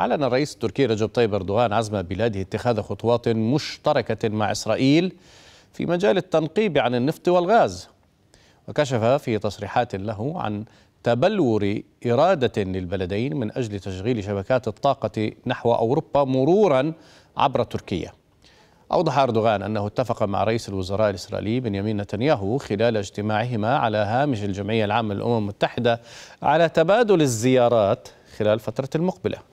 أعلن الرئيس التركي رجب طيب أردوغان عزم بلاده اتخاذ خطوات مشتركة مع إسرائيل في مجال التنقيب عن النفط والغاز وكشف في تصريحات له عن تبلور إرادة للبلدين من أجل تشغيل شبكات الطاقة نحو أوروبا مرورا عبر تركيا أوضح أردوغان أنه اتفق مع رئيس الوزراء الإسرائيلي بنيامين نتنياهو خلال اجتماعهما على هامش الجمعية العامة للأمم المتحدة على تبادل الزيارات خلال الفترة المقبلة